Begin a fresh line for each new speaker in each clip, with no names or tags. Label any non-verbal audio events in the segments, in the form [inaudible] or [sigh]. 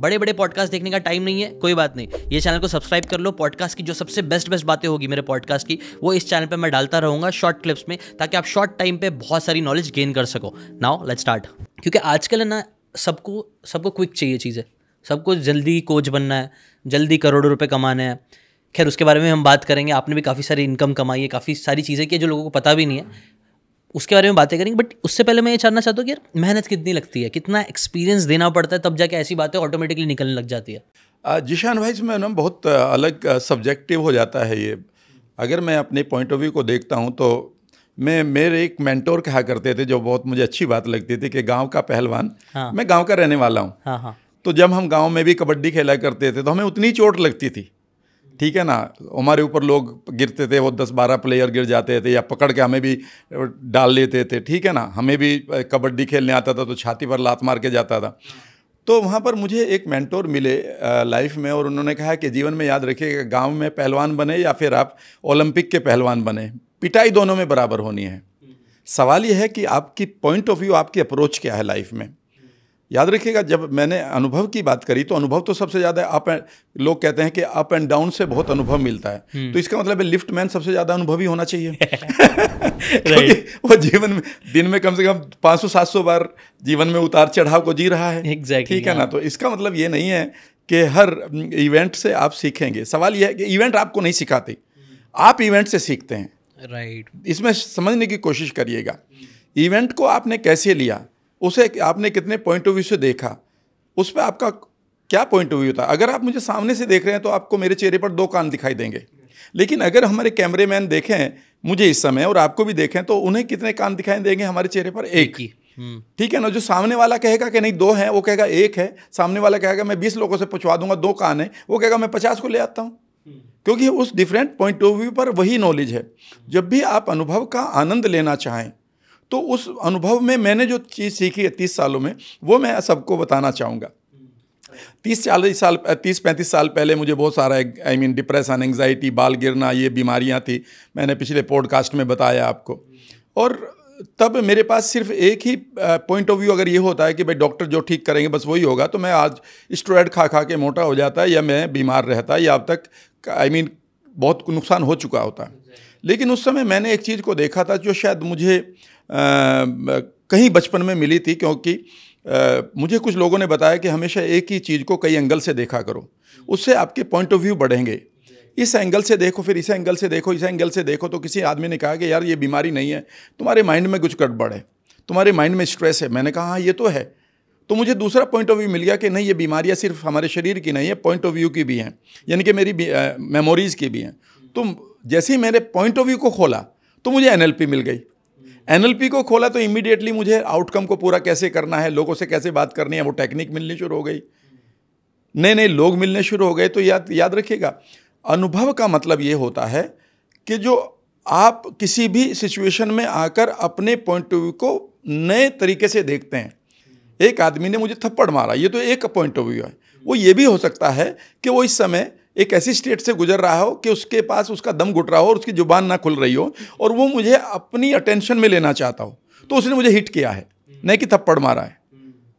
बड़े बड़े पॉडकास्ट देखने का टाइम नहीं है कोई बात नहीं ये चैनल को सब्सक्राइब कर लो पॉडकास्ट की जो सबसे बेस्ट बेस्ट बातें होगी मेरे पॉडकास्ट की वो इस चैनल पर मैं डालता रहूँगा शॉर्ट क्लिप्स में ताकि आप शॉर्ट टाइम पर बहुत सारी नॉलेज गेन कर सको नाउ लेट स्टार्ट क्योंकि आजकल है ना सबको सबको क्विक चाहिए चीज़ें सबको जल्दी कोच बनना है जल्दी करोड़ों रुपए कमाना है खैर उसके बारे में हम बात करेंगे आपने भी काफ़ी सारी इनकम कमाई है काफ़ी सारी चीज़ें की जो लोगों को पता भी नहीं है उसके बारे में बातें करेंगे बट उससे पहले मैं ये जानना चाहता हूँ कि यार मेहनत कितनी लगती है कितना एक्सपीरियंस देना पड़ता है तब जाके ऐसी बातें ऑटोमेटिकली निकलने लग जाती
है जिशान भाई इसमें ना बहुत अलग सब्जेक्टिव हो जाता है ये अगर मैं अपने पॉइंट ऑफ व्यू को देखता हूँ तो मैं मेरे एक मेंटोर कहा करते थे जो बहुत मुझे अच्छी बात लगती थी कि गांव का पहलवान हाँ। मैं गांव का रहने वाला हूँ हाँ हाँ। तो जब हम गांव में भी कबड्डी खेला करते थे तो हमें उतनी चोट लगती थी ठीक है ना हमारे ऊपर लोग गिरते थे वो दस बारह प्लेयर गिर जाते थे या पकड़ के हमें भी डाल लेते थे ठीक है ना हमें भी कबड्डी खेलने आता था तो छाती पर लात मार के जाता था तो वहाँ पर मुझे एक मेंटोर मिले लाइफ में और उन्होंने कहा कि जीवन में याद रखिए गांव में पहलवान बने या फिर आप ओलंपिक के पहलवान बने पिटाई दोनों में बराबर होनी है सवाल यह है कि आपकी पॉइंट ऑफ व्यू आपकी अप्रोच क्या है लाइफ में याद रखिएगा जब मैंने अनुभव की बात करी तो अनुभव तो सबसे ज़्यादा अप लोग कहते हैं कि अप एंड डाउन से बहुत अनुभव मिलता है हम्म। तो इसका मतलब है लिफ्ट मैन सबसे ज़्यादा अनुभवी होना चाहिए [laughs] क्योंकि वो जीवन में दिन में कम से कम 500-700 बार जीवन में उतार चढ़ाव को जी रहा है exactly, ठीक है ना तो इसका मतलब ये नहीं है कि हर इवेंट से आप सीखेंगे सवाल यह है कि इवेंट आपको नहीं सिखाते आप इवेंट से सीखते हैं राइट इसमें समझने की कोशिश करिएगा इवेंट को आपने कैसे लिया उसे आपने कितने पॉइंट ऑफ व्यू से देखा उस पर आपका क्या पॉइंट ऑफ व्यू था अगर आप मुझे सामने से देख रहे हैं तो आपको मेरे चेहरे पर दो कान दिखाई देंगे लेकिन अगर हमारे कैमरे मैन देखें मुझे इस समय और आपको भी देखें तो उन्हें कितने कान दिखाई देंगे हमारे चेहरे पर एक ही हम्म। ठीक है ना जो सामने वाला कहेगा कि नहीं दो हैं वो कहेगा एक है सामने वाला कहेगा मैं बीस लोगों से पूछवा दूंगा दो कान है वो कहेगा मैं पचास को ले आता हूँ क्योंकि उस डिफरेंट पॉइंट ऑफ व्यू पर वही नॉलेज है जब भी आप अनुभव का आनंद लेना चाहें तो उस अनुभव में मैंने जो चीज़ सीखी है तीस सालों में वो मैं सबको बताना चाहूँगा तीस चालीस साल तीस पैंतीस साल पहले मुझे बहुत सारा आई मीन डिप्रेशन एंग्जाइटी बाल गिरना ये बीमारियाँ थी मैंने पिछले पॉडकास्ट में बताया आपको और तब मेरे पास सिर्फ एक ही पॉइंट ऑफ व्यू अगर ये होता है कि भाई डॉक्टर जो ठीक करेंगे बस वही होगा तो मैं आज स्टोराइड खा खा के मोटा हो जाता या मैं बीमार रहता या अब तक आई I मीन mean, बहुत नुकसान हो चुका होता लेकिन उस समय मैंने एक चीज़ को देखा था जो शायद मुझे कहीं बचपन में मिली थी क्योंकि आ, मुझे कुछ लोगों ने बताया कि हमेशा एक ही चीज़ को कई एंगल से देखा करो उससे आपके पॉइंट ऑफ व्यू बढ़ेंगे इस एंगल से देखो फिर इस एंगल से देखो इस एंगल से देखो तो किसी आदमी ने कहा कि यार ये बीमारी नहीं है तुम्हारे माइंड में कुछ गड़बड़ है तुम्हारे माइंड में स्ट्रेस है मैंने कहा हाँ ये तो है तो मुझे दूसरा पॉइंट ऑफ व्यू मिल गया कि नहीं ये बीमारियाँ सिर्फ हमारे शरीर की नहीं है पॉइंट ऑफ व्यू की भी हैं यानी कि मेरी मेमोरीज़ की भी हैं तो जैसे ही मैंने पॉइंट ऑफ व्यू को खोला तो मुझे एन मिल गई एनएलपी को खोला तो इमीडिएटली मुझे आउटकम को पूरा कैसे करना है लोगों से कैसे बात करनी है वो टेक्निक मिलनी शुरू हो गई नए नए लोग मिलने शुरू हो गए तो याद याद रखिएगा अनुभव का मतलब ये होता है कि जो आप किसी भी सिचुएशन में आकर अपने पॉइंट ऑफ व्यू को नए तरीके से देखते हैं एक आदमी ने मुझे थप्पड़ मारा ये तो एक पॉइंट ऑफ व्यू है वो ये भी हो सकता है कि वो इस समय एक ऐसी स्टेट से गुजर रहा हो कि उसके पास उसका दम घुट रहा हो और उसकी ज़ुबान ना खुल रही हो और वो मुझे अपनी अटेंशन में लेना चाहता हो तो उसने मुझे हिट किया है नहीं कि थप्पड़ मारा है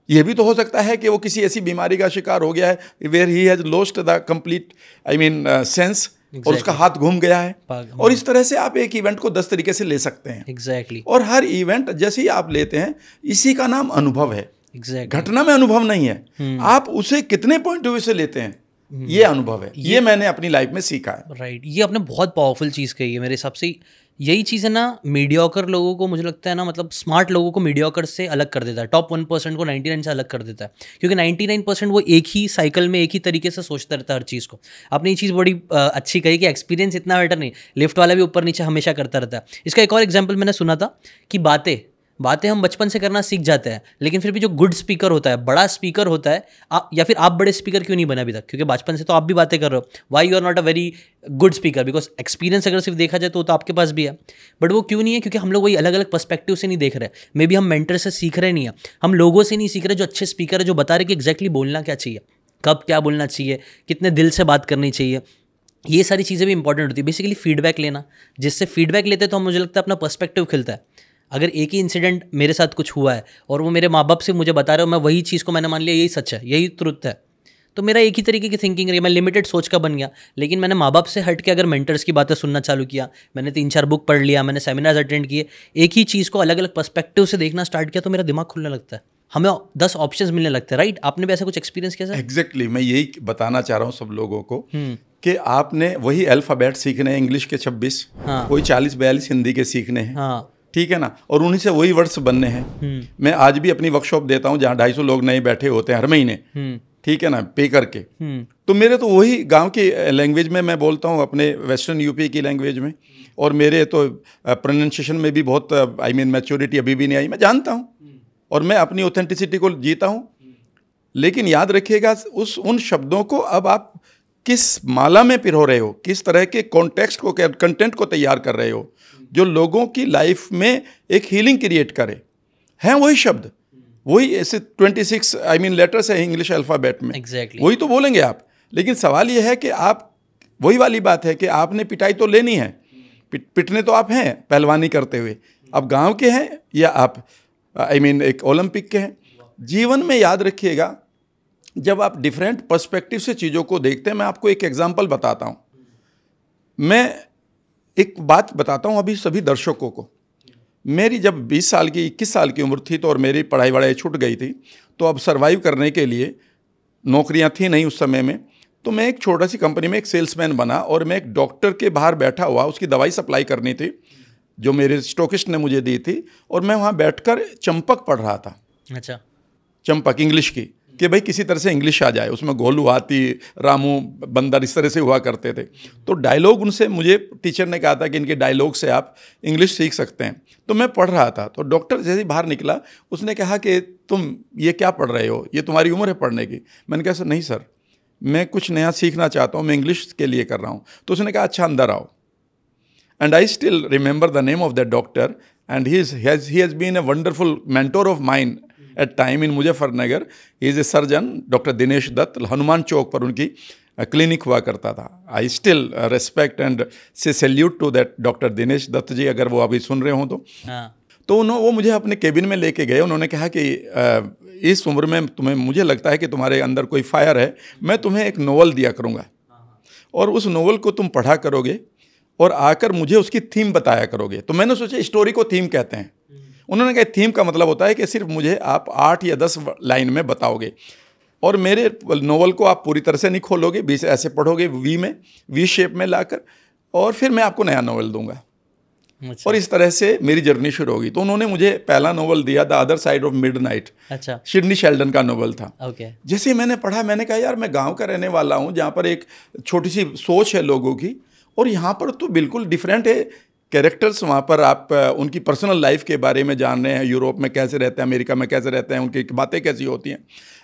यह भी तो हो सकता है कि वो किसी ऐसी बीमारी का शिकार हो गया है where he has lost the complete I mean sense Exactly. और उसका हाथ घूम गया है और हाँ। इस तरह से आप एक इवेंट को दस तरीके से ले सकते हैं एग्जैक्टली exactly. और हर इवेंट जैसे ही आप लेते हैं इसी का नाम अनुभव है exactly. घटना में अनुभव नहीं है hmm. आप उसे कितने पॉइंट ऑफ व्यू से लेते हैं ये हम्म। अनुभव है ये, ये मैंने अपनी लाइफ में सीखा है
राइट ये आपने बहुत पावरफुल चीज़ कही है मेरे हिसाब से यही चीज़ है ना मीडियोकर लोगों को मुझे लगता है ना मतलब स्मार्ट लोगों को मीडियाकर से अलग कर देता है टॉप वन परसेंट को नाइन्टी नाइन से अलग कर देता है क्योंकि नाइन्टी नाइन परसेंट वो एक ही साइकिल में एक ही तरीके से सोचता रहता है हर चीज़ को आपने ये चीज़ बड़ी आ, अच्छी कही कि एक्सपीरियंस इतना बेटर नहीं लिफ्ट वाला भी ऊपर नीचे हमेशा करता रहता है इसका एक और एग्जाम्पल मैंने सुना था कि बातें बातें हम बचपन से करना सीख जाते हैं लेकिन फिर भी जो गुड स्पीकर होता है बड़ा स्पीकर होता है आ, या फिर आप बड़े स्पीकर क्यों नहीं बने अभी तक क्योंकि बचपन से तो आप भी बातें कर रहे हो why you are not a very good speaker because experience अगर सिर्फ देखा जाए तो, तो आपके पास भी है बट वो क्यों नहीं है क्योंकि हम लोग वही अलग अलग पर्स्पेक्टिव से नहीं देख रहे मे बी हम मेंटर से सीख रहे नहीं है हम लोगों से नहीं सीख रहे जो अच्छे स्पीकर है जो बता रहे कि एक्जैक्टली बोलना क्या चाहिए कब क्या बोलना चाहिए कितने दिल से बात करनी चाहिए ये सारी चीज़ें भी इंपॉर्टेंट होती है बेसिकली फीडबैक लेना जिससे फीडबैक लेते तो हम मुझे लगता है अपना पर्सपेक्टिव खिलता है अगर एक ही इंसिडेंट मेरे साथ कुछ हुआ है और वो मेरे माँ बाप से मुझे बता रहे हो मैं वही चीज़ को मैंने मान लिया यही सच है यही तुरुत है तो मेरा एक ही तरीके की थिंकिंग रही मैं लिमिटेड सोच का बन गया लेकिन मैंने माँ बाप से हट के अगर मेंटर्स की बातें सुनना चालू किया मैंने तीन चार बुक पढ़ लिया मैंने सेमिनार्स अटेंड किए एक ही चीज़ को अलग अलग पर्सपेक्टिव से देखना स्टार्ट किया तो मेरा दिमाग खुलने लगता है हमें दस ऑप्शन मिलने लगते हैं राइट आपने भी ऐसा कुछ एक्सपीरियंस किया एग्जैक्टली
exactly, मैं यही बताना चाह रहा हूँ सब लोगों को हम्म। कि आपने वही अल्फ़ाबेट सीखने हैं इंग्लिश के छब्बीस हाँ। कोई चालीस बयालीस हिंदी के सीखने हैं हाँ। ठीक है ना और उन्हीं से वही वर्ड्स बनने हैं हम्म। मैं आज भी अपनी वर्कशॉप देता हूँ जहाँ ढाई सौ लोग नए बैठे होते हैं हर महीने हम्म। ठीक है ना पे करके हम्म। तो मेरे तो वही गांव की लैंग्वेज में मैं बोलता हूँ अपने वेस्टर्न यूपी की लैंग्वेज में और मेरे तो प्रोनाउंसिएशन में भी बहुत आई मीन मैच्योरिटी अभी भी नहीं आई मैं जानता हूँ और मैं अपनी ऑथेंटिसिटी को जीता हूँ लेकिन याद रखिएगा उस उन शब्दों को अब आप किस माला में पिरो रहे हो किस तरह के कॉन्टेक्स्ट को कंटेंट को तैयार कर रहे हो जो लोगों की लाइफ में एक हीलिंग क्रिएट करे हैं वही शब्द वही ऐसे twenty six I mean letters है इंग्लिश अल्फ़ाबेट में exactly. वही तो बोलेंगे आप लेकिन सवाल यह है कि आप वही वाली बात है कि आपने पिटाई तो लेनी है पिटने तो आप हैं पहलवानी करते हुए आप गांव के हैं या आप आई I मीन mean, एक ओलंपिक के हैं जीवन में याद रखिएगा जब आप डिफरेंट पर्सपेक्टिव से चीज़ों को देखते हैं मैं आपको एक एग्जाम्पल बताता हूँ मैं एक बात बताता हूँ अभी सभी दर्शकों को मेरी जब 20 साल की 21 साल की उम्र थी तो और मेरी पढ़ाई वढ़ाई छूट गई थी तो अब सर्वाइव करने के लिए नौकरियाँ थी नहीं उस समय में तो मैं एक छोटा सी कंपनी में एक सेल्समैन बना और मैं एक डॉक्टर के बाहर बैठा हुआ उसकी दवाई सप्लाई करनी थी जो मेरे स्टोकिस्ट ने मुझे दी थी और मैं वहाँ बैठ चंपक पढ़ रहा था अच्छा चंपक इंग्लिश की कि भाई किसी तरह से इंग्लिश आ जाए उसमें गोलू हाथी रामू बंदर इस तरह से हुआ करते थे तो डायलॉग उनसे मुझे टीचर ने कहा था कि इनके डायलॉग से आप इंग्लिश सीख सकते हैं तो मैं पढ़ रहा था तो डॉक्टर जैसे ही बाहर निकला उसने कहा कि तुम ये क्या पढ़ रहे हो ये तुम्हारी उम्र है पढ़ने की मैंने कहा सर नहीं सर मैं कुछ नया सीखना चाहता हूँ मैं इंग्लिश के लिए कर रहा हूँ तो उसने कहा अच्छा अंदर आओ and I still remember the name of the doctor and his he, been he wonderful mentor of mind at time in Muzaffarnagar is a surgeon doctor Dinesh Dutt Hanuman Chowk पर उनकी क्लिनिक uh, हुआ करता था I still respect and say salute to that doctor Dinesh Dutt ji अगर वो अभी सुन रहे हों तो हाँ। तो उन्होंने वो मुझे अपने केबिन में लेके गए उन्होंने कहा कि uh, इस उम्र में तुम्हें मुझे लगता है कि तुम्हारे अंदर कोई फायर है मैं तुम्हें एक नोवेल दिया करूँगा और उस नोवेल को तुम पढ़ा करोगे और आकर मुझे उसकी थीम बताया करोगे तो मैंने सोचा स्टोरी को थीम कहते हैं उन्होंने कहा थीम का मतलब होता है कि सिर्फ मुझे आप आठ या दस लाइन में बताओगे और मेरे नोवेल को आप पूरी तरह से नहीं खोलोगे से ऐसे पढ़ोगे वी में वी शेप में लाकर और फिर मैं आपको नया नोवेल दूंगा अच्छा। और इस तरह से मेरी जर्नी शुरू होगी तो उन्होंने मुझे पहला नोवेल दिया the other side of midnight अच्छा शिडनी शेल्डन का नोवेल था ओके जैसे मैंने पढ़ा मैंने कहा यार मैं गांव का रहने वाला हूँ जहाँ पर एक छोटी सी सोच है लोगों की और यहाँ पर तो बिल्कुल डिफरेंट है कैरेक्टर्स वहाँ पर आप उनकी पर्सनल लाइफ के बारे में जान रहे हैं यूरोप में कैसे रहते हैं अमेरिका में कैसे रहते हैं उनकी बातें कैसी होती हैं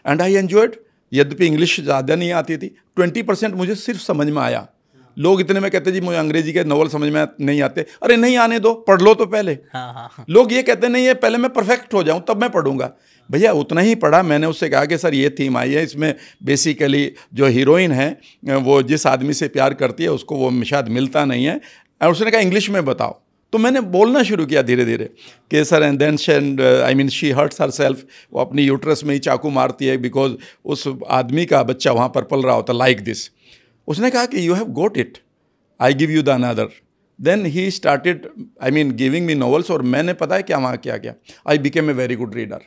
एंड आई एन्जॉयड यद्यपि इंग्लिश ज़्यादा नहीं आती थी ट्वेंटी परसेंट मुझे सिर्फ समझ में आया लोग इतने में कहते जी मुझे अंग्रेजी के नॉवल समझ में नहीं आते अरे नहीं आने दो पढ़ लो तो पहले हाँ हाँ।, हाँ। लोग ये कहते नहीं ये पहले मैं परफेक्ट हो जाऊँ तब मैं पढ़ूंगा भैया उतना ही पढ़ा मैंने उससे कहा कि सर ये थीम आई है इसमें बेसिकली जो हीरोइन है वो जिस आदमी से प्यार करती है उसको वो शायद मिलता नहीं है और उसने कहा इंग्लिश में बताओ तो मैंने बोलना शुरू किया धीरे धीरे कि sir and then and I mean she hurts herself वो अपनी यूट्रस में ही चाकू मारती है बिकॉज उस आदमी का बच्चा वहाँ पर पल रहा होता लाइक दिस उसने कहा कि you have got it I give you the another then he started I mean giving me novels और मैंने पता है क्या वहाँ क्या क्या I became a very good reader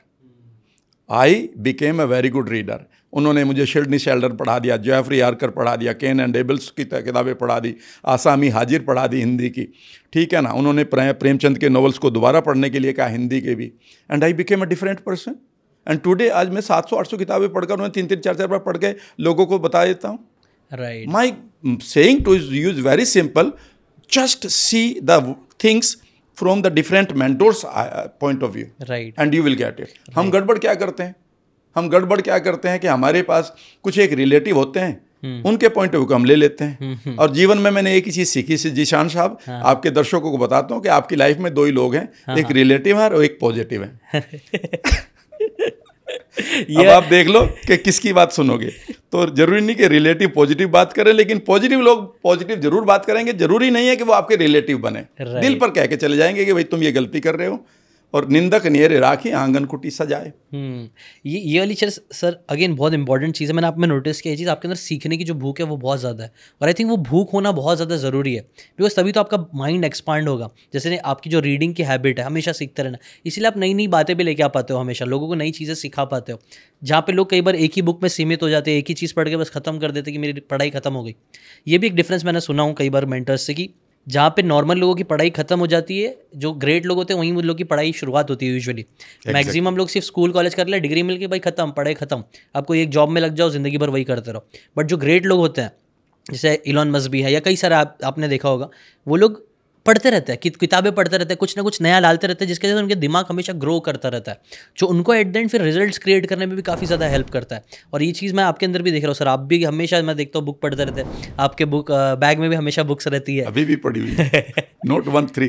I became a very good reader उन्होंने मुझे शिल्डनी शेल्डर पढ़ा दिया जैफरी आर्कर पढ़ा दिया केन एंड एबल्स की किताबें पढ़ा दी आसामी हाजिर पढ़ा दी हिंदी की ठीक है ना उन्होंने प्रेमचंद के नॉवल्स को दोबारा पढ़ने के लिए कहा हिंदी के भी and I became a different person and today आज मैं सात सौ आठ सौ किताबें पढ़कर उन्हें तीन तीन चार चार बार पढ़ के लोगों को बता देता हूँ right my saying to use very simple just see the things from the different mentors point of view right and you will get it हम गड़बड़ क्या करते हैं हम गड़बड़ क्या करते हैं कि हमारे पास कुछ एक रिलेटिव होते हैं हम्म। उनके पॉइंट ऑफ व्यू को हम ले लेते हैं हम्म, हम्म। और जीवन में मैंने एक ही चीज़ सीखी से जीशान साहब हाँ। आपके दर्शकों को बताता हूँ कि आपकी लाइफ में दो ही लोग हैं हाँ। एक रिलेटिव हाँ। है और एक पॉजिटिव है [laughs] अब आप देख लो कि किसकी बात सुनोगे तो जरूरी नहीं कि रिलेटिव पॉजिटिव बात करें लेकिन पॉजिटिव लोग पॉजिटिव जरूर बात करेंगे जरूरी नहीं है कि वो आपके रिलेटिव बने दिल पर कह के चले जाएंगे कि भाई तुम ये गलती कर रहे हो और निंदक नियर राखी आंगन कुटी सजाए
हम्म, ये ये वाली चीज़ सर अगेन बहुत इंपॉर्टेंट चीज़ है मैंने आप में नोटिस किया चीज़ आपके अंदर सीखने की जो भूख है वो बहुत ज़्यादा है और आई थिंक वो भूख होना बहुत ज़्यादा ज़रूरी है बिकॉज तभी तो आपका माइंड एक्सपांड होगा जैसे आपकी जो रीडिंग की हैबिट है हमेशा सीखते रहना इसीलिए आप नई नई बातें भी लेके आ पाते हो हमेशा लोगों को नई चीज़ें सिखा पाते हो जहाँ पे लोग कई बार एक ही बुक में सीमित हो जाते हैं एक ही चीज़ पढ़ के बस ख़त्म कर देते कि मेरी पढ़ाई ख़त्म हो गई ये भी एक डिफरेंस मैंने सुना हूँ कई बार मेंटर्स से कि जहाँ पे नॉर्मल लोगों की पढ़ाई खत्म हो जाती है जो ग्रेट लोग होते हैं वहीं उन लोग की पढ़ाई शुरुआत होती है यूजुअली मैक्सिमम लोग सिर्फ स्कूल कॉलेज कर ले डिग्री मिल के भाई खत्म पढ़ाई खत्म आपको एक जॉब में लग जाओ जिंदगी भर वही करते रहो बट जो ग्रेट लोग होते हैं जैसे इलॉन मस्बी है या कई सारे आप आपने देखा होगा वो लोग पढ़ते रहते हैं कि किताबें पढ़ते रहते हैं कुछ ना कुछ नया डालते रहते हैं जिसके वजह से उनके दिमाग हमेशा ग्रो करता रहता है जो उनको एट द एंड फिर रिजल्ट्स क्रिएट करने में भी काफ़ी ज़्यादा हेल्प करता है और ये चीज़ मैं आपके अंदर भी देख रहा हूँ सर आप भी हमेशा मैं देखता हूँ बुक पढ़ते रहते हैं आपके बुक बैग में भी हमेशा बुक्स रहती है अभी
भी पढ़ी हुई नोट वन थ्री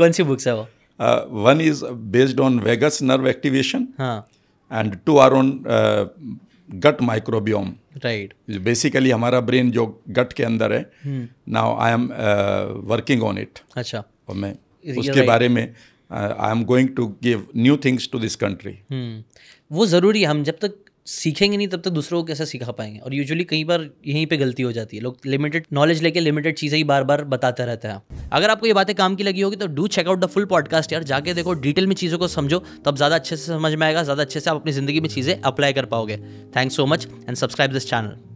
कौन सी बुक्स है वो
one is based on vagus nerve activation हाँ and two are on gut microbiome right basically हमारा ब्रेन जो गट के अंदर है now I am working on it अच्छा और मैं उसके right. बारे में I am going to give new things to this country
वो ज़रूरी है हम जब तक सीखेंगे नहीं तब तक दूसरों को कैसे सिखा पाएंगे और यूजुअली कई बार यहीं पे गलती हो जाती है लोग लिमिटेड नॉलेज लेके लिमिटेड चीज़ें ही बार बार बताते रहते हैं अगर आपको ये बातें काम की लगी होगी तो do check out the full podcast यार जाके देखो डिटेल में चीज़ों को समझो तब ज़्यादा अच्छे से समझ में आएगा ज़्यादा अच्छे से आप अपनी ज़िंदगी में चीज़ें अप्लाई कर पाओगे thanks so much and subscribe this channel